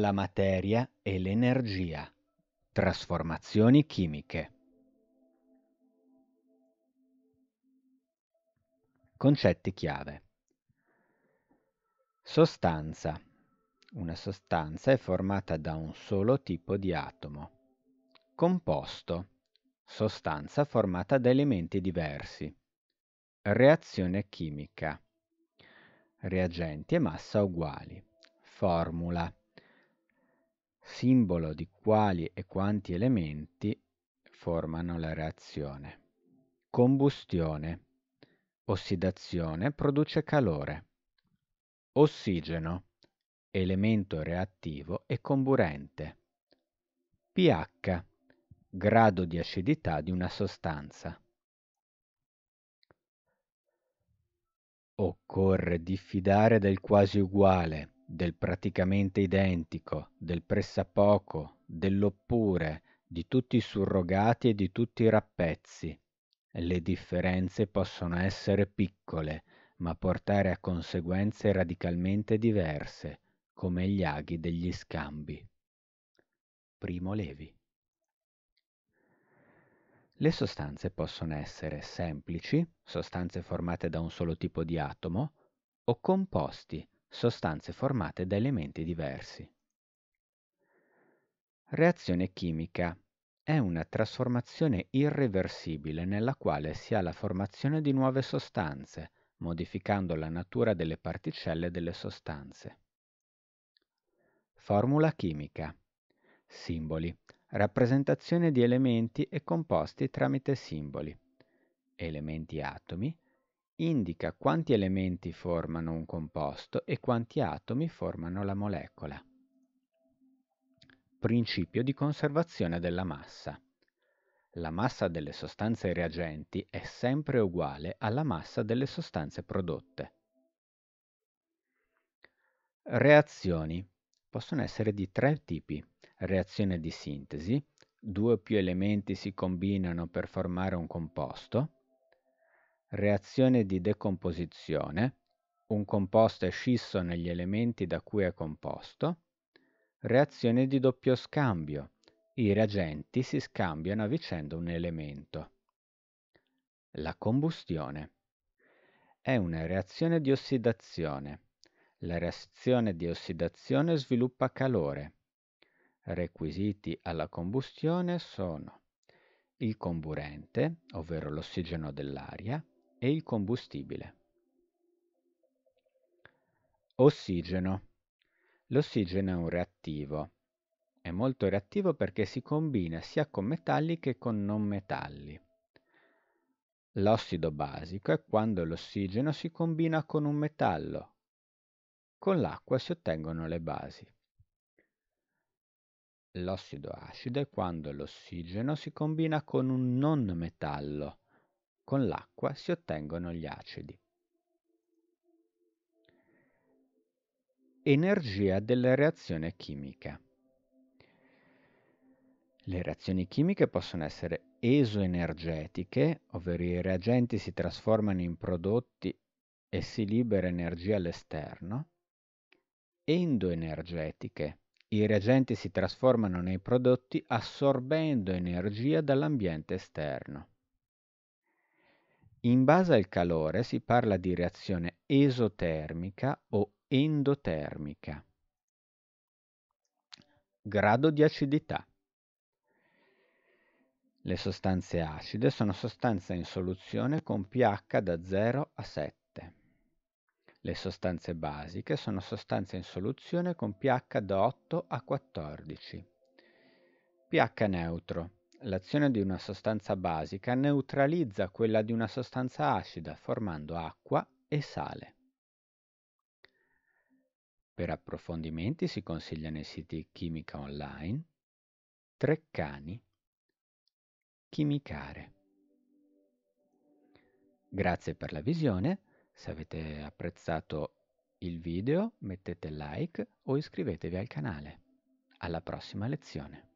la materia e l'energia. Trasformazioni chimiche. Concetti chiave. Sostanza. Una sostanza è formata da un solo tipo di atomo. Composto. Sostanza formata da elementi diversi. Reazione chimica. Reagenti e massa uguali. Formula simbolo di quali e quanti elementi formano la reazione. Combustione. Ossidazione produce calore. Ossigeno. Elemento reattivo e comburente. pH. Grado di acidità di una sostanza. Occorre diffidare del quasi uguale del praticamente identico, del pressappoco, dell'oppure, di tutti i surrogati e di tutti i rappezzi. Le differenze possono essere piccole, ma portare a conseguenze radicalmente diverse, come gli aghi degli scambi. Primo Levi. Le sostanze possono essere semplici, sostanze formate da un solo tipo di atomo, o composti, sostanze formate da elementi diversi. Reazione chimica è una trasformazione irreversibile nella quale si ha la formazione di nuove sostanze, modificando la natura delle particelle delle sostanze. Formula chimica. Simboli. Rappresentazione di elementi e composti tramite simboli. Elementi atomi, indica quanti elementi formano un composto e quanti atomi formano la molecola. Principio di conservazione della massa. La massa delle sostanze reagenti è sempre uguale alla massa delle sostanze prodotte. Reazioni. Possono essere di tre tipi. Reazione di sintesi, due o più elementi si combinano per formare un composto, Reazione di decomposizione. Un composto è scisso negli elementi da cui è composto. Reazione di doppio scambio. I reagenti si scambiano a vicenda un elemento. La combustione. È una reazione di ossidazione. La reazione di ossidazione sviluppa calore. Requisiti alla combustione sono il comburente, ovvero l'ossigeno dell'aria, e il combustibile. Ossigeno. L'ossigeno è un reattivo. È molto reattivo perché si combina sia con metalli che con non metalli. L'ossido basico è quando l'ossigeno si combina con un metallo. Con l'acqua si ottengono le basi. L'ossido acido è quando l'ossigeno si combina con un non metallo. Con l'acqua si ottengono gli acidi. Energia della reazione chimica. Le reazioni chimiche possono essere esoenergetiche, ovvero i reagenti si trasformano in prodotti e si libera energia all'esterno, endoenergetiche, i reagenti si trasformano nei prodotti assorbendo energia dall'ambiente esterno. In base al calore si parla di reazione esotermica o endotermica. Grado di acidità. Le sostanze acide sono sostanze in soluzione con pH da 0 a 7. Le sostanze basiche sono sostanze in soluzione con pH da 8 a 14. pH neutro L'azione di una sostanza basica neutralizza quella di una sostanza acida formando acqua e sale. Per approfondimenti si consiglia nei siti Chimica Online, Treccani, Chimicare. Grazie per la visione, se avete apprezzato il video mettete like o iscrivetevi al canale. Alla prossima lezione.